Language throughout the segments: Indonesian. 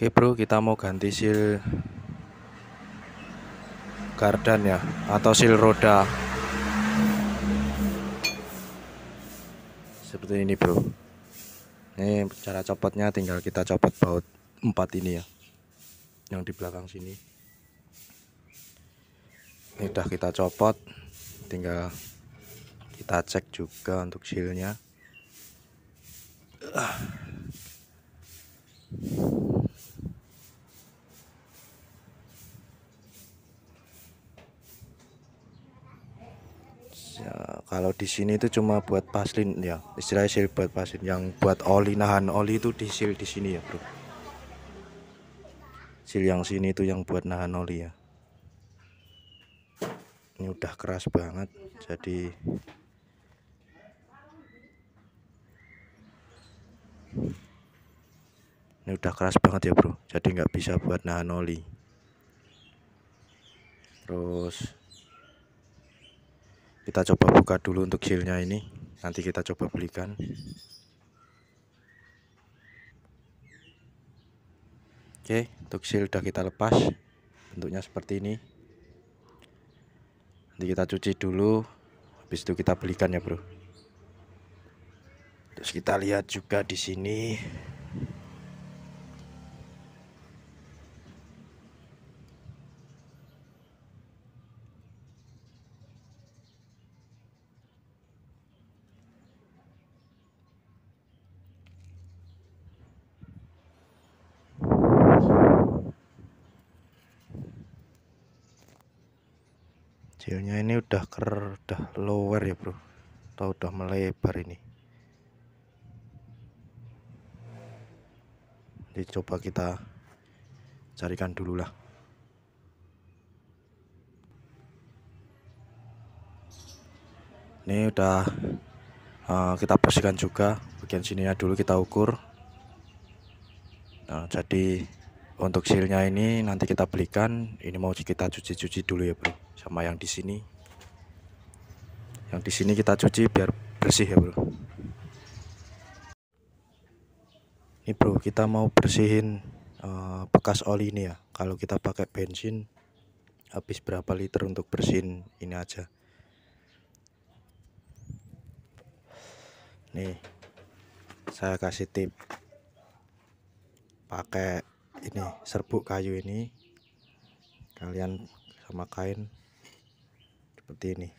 Oke bro, kita mau ganti seal gardan ya atau seal roda. Seperti ini bro. Ini cara copotnya tinggal kita copot baut empat ini ya. Yang di belakang sini. Ini udah kita copot. Tinggal kita cek juga untuk sealnya. Uh. Ah. kalau di sini itu cuma buat paslin ya istilahnya sil buat paslin yang buat oli nahan oli itu di sil di sini ya bro Sil yang sini itu yang buat nahan oli ya ini udah keras banget jadi ini udah keras banget ya bro jadi nggak bisa buat nahan oli terus kita coba buka dulu untuk gilnya ini nanti kita coba belikan oke untuk seal sudah kita lepas bentuknya seperti ini nanti kita cuci dulu habis itu kita belikan ya bro terus kita lihat juga di sini mobilnya ini udah ker udah lower ya bro atau udah melebar ini jadi coba kita carikan dulu lah ini udah uh, kita bersihkan juga bagian sininya dulu kita ukur nah, jadi untuk silnya ini nanti kita belikan ini mau kita cuci-cuci dulu ya bro sama yang di sini yang di sini kita cuci biar bersih ya bro ini bro kita mau bersihin uh, bekas oli ini ya kalau kita pakai bensin habis berapa liter untuk bersihin ini aja nih saya kasih tip pakai ini serbuk kayu ini kalian sama kain ประเทศนี้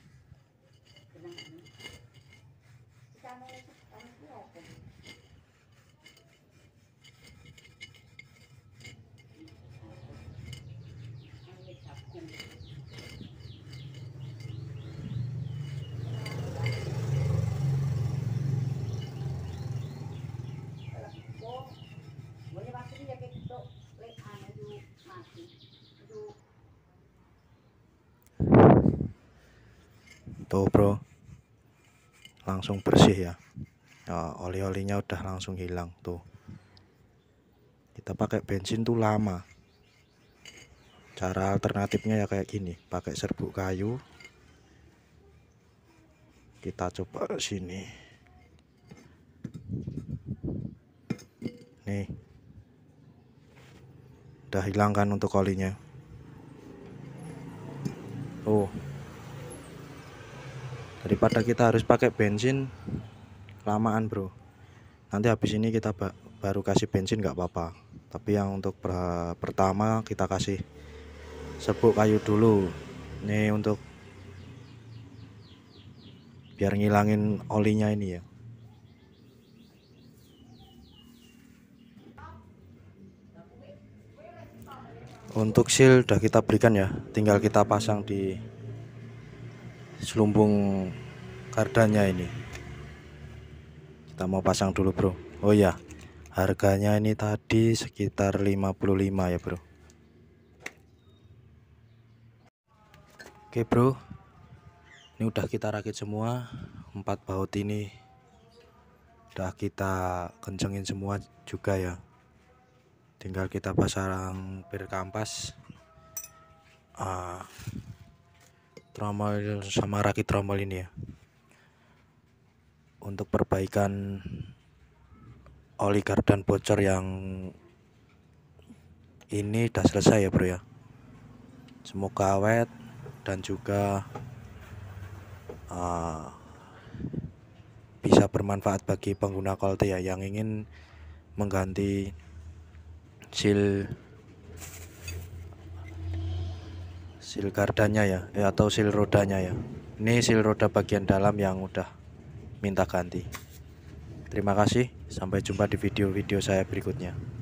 tuh gitu, bro langsung bersih ya nah, oli-olinya udah langsung hilang tuh kita pakai bensin tuh lama cara alternatifnya ya kayak gini pakai serbuk kayu kita coba sini nih udah hilangkan untuk olinya oh daripada kita harus pakai bensin lamaan bro nanti habis ini kita ba baru kasih bensin nggak apa-apa tapi yang untuk pertama kita kasih sebuk kayu dulu ini untuk biar ngilangin olinya ini ya untuk seal udah kita berikan ya tinggal kita pasang di selumbung kardanya ini kita mau pasang dulu bro Oh ya harganya ini tadi sekitar 55 ya bro Oke bro ini udah kita rakit semua empat baut ini udah kita kencengin semua juga ya tinggal kita pasang bir kampas uh, Rommel sama rakit tromol ini ya untuk perbaikan oli dan bocor yang ini sudah selesai ya bro ya semoga awet dan juga uh, bisa bermanfaat bagi pengguna kolte ya yang ingin mengganti seal sil gardannya ya, ya atau sil rodanya ya ini sil roda bagian dalam yang udah minta ganti terima kasih sampai jumpa di video-video saya berikutnya